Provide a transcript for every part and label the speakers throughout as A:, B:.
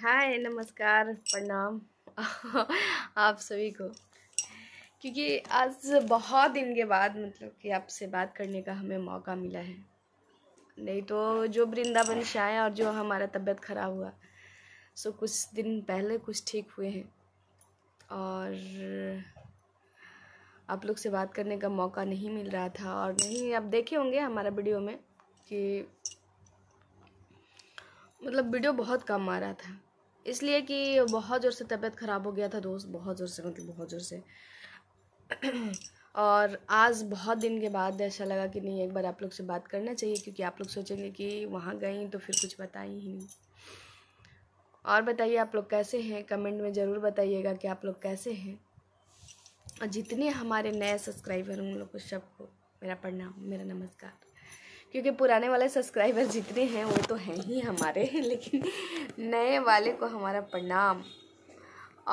A: हाय नमस्कार प्रणाम आप सभी को क्योंकि आज बहुत दिन के बाद मतलब कि आपसे बात करने का हमें मौका मिला है नहीं तो जो वृंदावन से आए और जो हमारा तबीयत ख़राब हुआ सो कुछ दिन पहले कुछ ठीक हुए हैं और आप लोग से बात करने का मौका नहीं मिल रहा था और नहीं आप देखे होंगे हमारा वीडियो में कि मतलब वीडियो बहुत कम आ रहा था इसलिए कि बहुत ज़ोर से तबीयत ख़राब हो गया था दोस्त बहुत ज़ोर से मतलब बहुत ज़ोर से और आज बहुत दिन के बाद ऐसा लगा कि नहीं एक बार आप लोग से बात करना चाहिए क्योंकि आप लोग सोचेंगे कि वहाँ गई तो फिर कुछ बताई ही नहीं और बताइए आप लोग कैसे हैं कमेंट में ज़रूर बताइएगा कि आप लोग कैसे हैं और जितने हमारे नए सब्सक्राइबर उन लोग को सबको मेरा प्रणाम मेरा नमस्कार क्योंकि पुराने वाले सब्सक्राइबर जितने हैं वो तो हैं ही हमारे लेकिन नए वाले को हमारा प्रणाम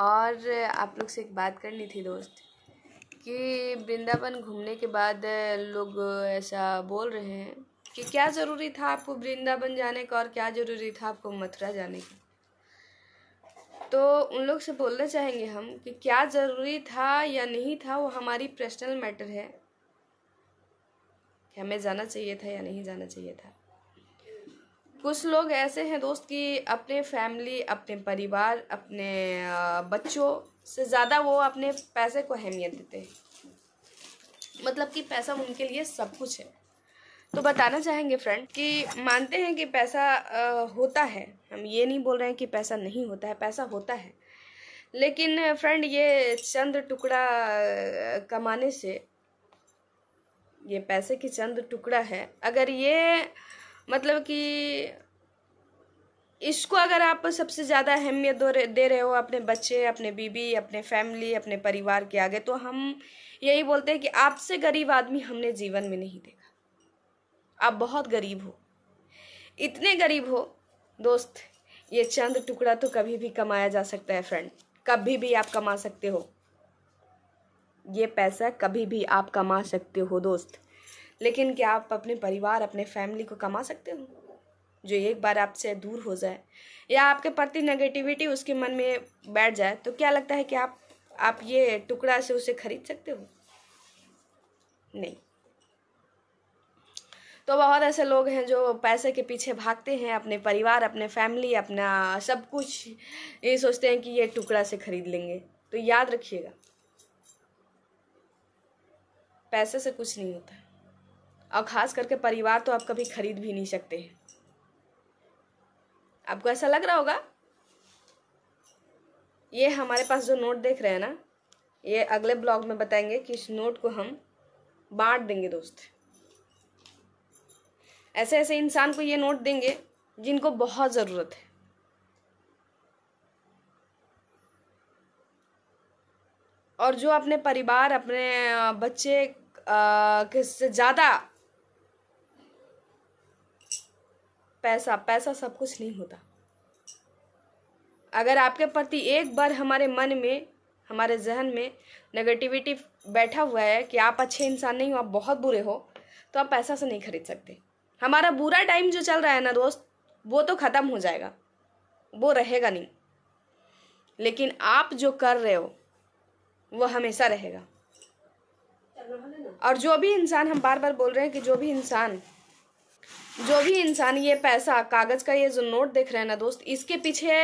A: और आप लोग से एक बात करनी थी दोस्त कि वृंदावन घूमने के बाद लोग ऐसा बोल रहे हैं कि क्या ज़रूरी था आपको वृंदावन जाने का और क्या ज़रूरी था आपको मथुरा जाने का तो उन लोग से बोलना चाहेंगे हम कि क्या ज़रूरी था या नहीं था वो हमारी पर्सनल मैटर है कि हमें जाना चाहिए था या नहीं जाना चाहिए था कुछ लोग ऐसे हैं दोस्त कि अपने फैमिली अपने परिवार अपने बच्चों से ज़्यादा वो अपने पैसे को अहमियत देते हैं मतलब कि पैसा उनके लिए सब कुछ है तो बताना चाहेंगे फ्रेंड कि मानते हैं कि पैसा होता है हम ये नहीं बोल रहे हैं कि पैसा नहीं होता है पैसा होता है लेकिन फ्रेंड ये चंद टुकड़ा कमाने से ये पैसे की चंद टुकड़ा है अगर ये मतलब कि इसको अगर आप सबसे ज़्यादा अहमियत दे रहे हो अपने बच्चे अपने बीबी अपने फैमिली अपने परिवार के आगे तो हम यही बोलते हैं कि आपसे गरीब आदमी हमने जीवन में नहीं देखा आप बहुत गरीब हो इतने गरीब हो दोस्त ये चंद टुकड़ा तो कभी भी कमाया जा सकता है फ्रेंड कभी भी आप कमा सकते हो ये पैसा कभी भी आप कमा सकते हो दोस्त लेकिन क्या आप अपने परिवार अपने फैमिली को कमा सकते हो जो एक बार आपसे दूर हो जाए या आपके प्रति नेगेटिविटी उसके मन में बैठ जाए तो क्या लगता है कि आप आप ये टुकड़ा से उसे खरीद सकते हो नहीं तो बहुत ऐसे लोग हैं जो पैसे के पीछे भागते हैं अपने परिवार अपने फैमिली अपना सब कुछ ये सोचते हैं कि ये टुकड़ा से खरीद लेंगे तो याद रखिएगा पैसे से कुछ नहीं होता और ख़ास करके परिवार तो आप कभी खरीद भी नहीं सकते हैं आपको ऐसा लग रहा होगा ये हमारे पास जो नोट देख रहे हैं ना ये अगले ब्लॉग में बताएंगे कि इस नोट को हम बांट देंगे दोस्त ऐसे ऐसे इंसान को ये नोट देंगे जिनको बहुत ज़रूरत है और जो अपने परिवार अपने बच्चे किससे ज़्यादा पैसा पैसा सब कुछ नहीं होता अगर आपके प्रति एक बार हमारे मन में हमारे जहन में नेगेटिविटी बैठा हुआ है कि आप अच्छे इंसान नहीं हो आप बहुत बुरे हो तो आप पैसा से नहीं खरीद सकते हमारा बुरा टाइम जो चल रहा है ना दोस्त वो तो ख़त्म हो जाएगा वो रहेगा नहीं लेकिन आप जो कर रहे हो वो हमेशा रहेगा और जो भी इंसान हम बार बार बोल रहे हैं कि जो भी इंसान जो भी इंसान ये पैसा कागज़ का ये जो नोट देख रहे हैं ना दोस्त इसके पीछे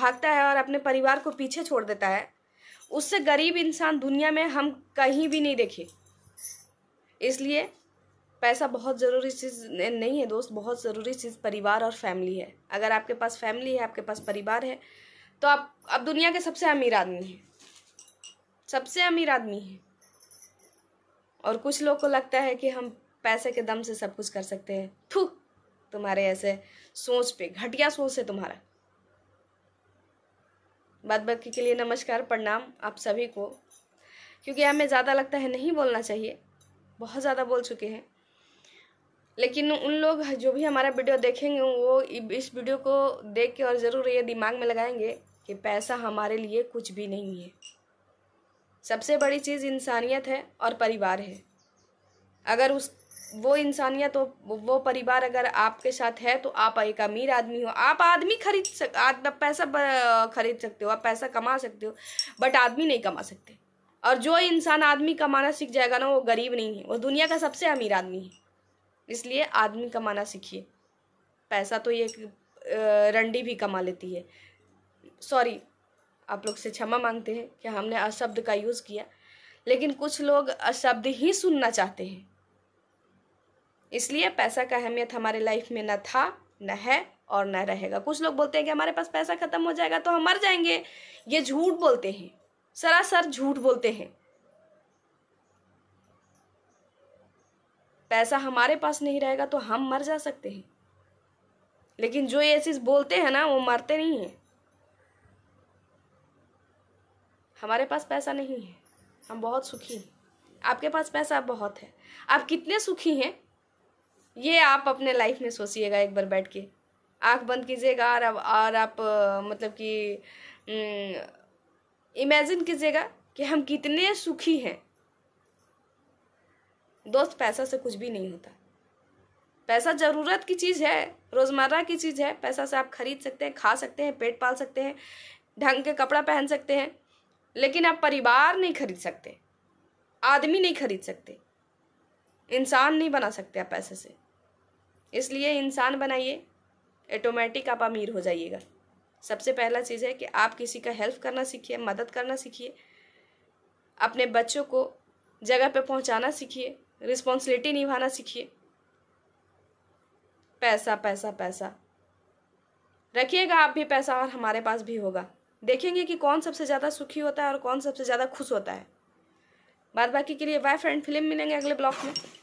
A: भागता है और अपने परिवार को पीछे छोड़ देता है उससे गरीब इंसान दुनिया में हम कहीं भी नहीं देखे इसलिए पैसा बहुत ज़रूरी चीज़ नहीं है दोस्त बहुत ज़रूरी चीज़ परिवार और फैमिली है अगर आपके पास फैमिली है आपके पास परिवार है तो आप अब दुनिया के सबसे अमीर आदमी हैं सबसे अमीर आदमी हैं और कुछ लोग को लगता है कि हम पैसे के दम से सब कुछ कर सकते हैं थू तुम्हारे ऐसे सोच पे घटिया सोच है तुम्हारा बात बाकी के लिए नमस्कार प्रणाम आप सभी को क्योंकि हमें ज़्यादा लगता है नहीं बोलना चाहिए बहुत ज़्यादा बोल चुके हैं लेकिन उन लोग जो भी हमारा वीडियो देखेंगे वो इस वीडियो को देख के और ज़रूर ये दिमाग में लगाएंगे कि पैसा हमारे लिए कुछ भी नहीं है सबसे बड़ी चीज़ इंसानियत है और परिवार है अगर उस वो इंसानियत हो वो परिवार अगर आपके साथ है तो आप एक अमीर आदमी हो आप आदमी खरीद सक आप पैसा खरीद सकते हो आप पैसा कमा सकते हो बट आदमी नहीं कमा सकते और जो इंसान आदमी कमाना सीख जाएगा ना वो गरीब नहीं है वो दुनिया का सबसे अमीर आदमी है इसलिए आदमी कमाना सीखिए पैसा तो ये रंडी भी कमा लेती है सॉरी आप लोग से क्षमा मांगते हैं कि हमने अशब्द का यूज़ किया लेकिन कुछ लोग अशब्द ही सुनना चाहते हैं इसलिए पैसा का अहमियत हमारे लाइफ में न था न है और न रहेगा कुछ लोग बोलते हैं कि हमारे पास पैसा ख़त्म हो जाएगा तो हम मर जाएंगे ये झूठ बोलते हैं सरासर झूठ बोलते हैं पैसा हमारे पास नहीं रहेगा तो हम मर जा सकते हैं लेकिन जो ये चीज़ बोलते हैं ना वो मरते नहीं हैं हमारे पास पैसा नहीं है हम बहुत सुखी हैं आपके पास पैसा बहुत है आप कितने सुखी हैं ये आप अपने लाइफ में सोचिएगा एक बार बैठ के आँख बंद कीजिएगा और आप और आप मतलब कि इमेजिन कीजिएगा कि हम कितने सुखी हैं दोस्त पैसा से कुछ भी नहीं होता पैसा ज़रूरत की चीज़ है रोज़मर्रा की चीज़ है पैसा से आप खरीद सकते हैं खा सकते हैं पेट पाल सकते हैं ढंग के कपड़ा पहन सकते हैं लेकिन आप परिवार नहीं खरीद सकते आदमी नहीं खरीद सकते इंसान नहीं बना सकते आप पैसे से इसलिए इंसान बनाइए ऑटोमेटिक आप अमीर हो जाइएगा सबसे पहला चीज़ है कि आप किसी का हेल्प करना सीखिए मदद करना सीखिए अपने बच्चों को जगह पे पहुंचाना सीखिए रिस्पॉन्सिबिलिटी निभाना सीखिए पैसा पैसा पैसा रखिएगा आप भी पैसा और हमारे पास भी होगा देखेंगे कि कौन सबसे ज़्यादा सुखी होता है और कौन सबसे ज़्यादा खुश होता है बाद बाकी के लिए बाय फ्रेंड फिल्म मिलेंगे अगले ब्लॉक में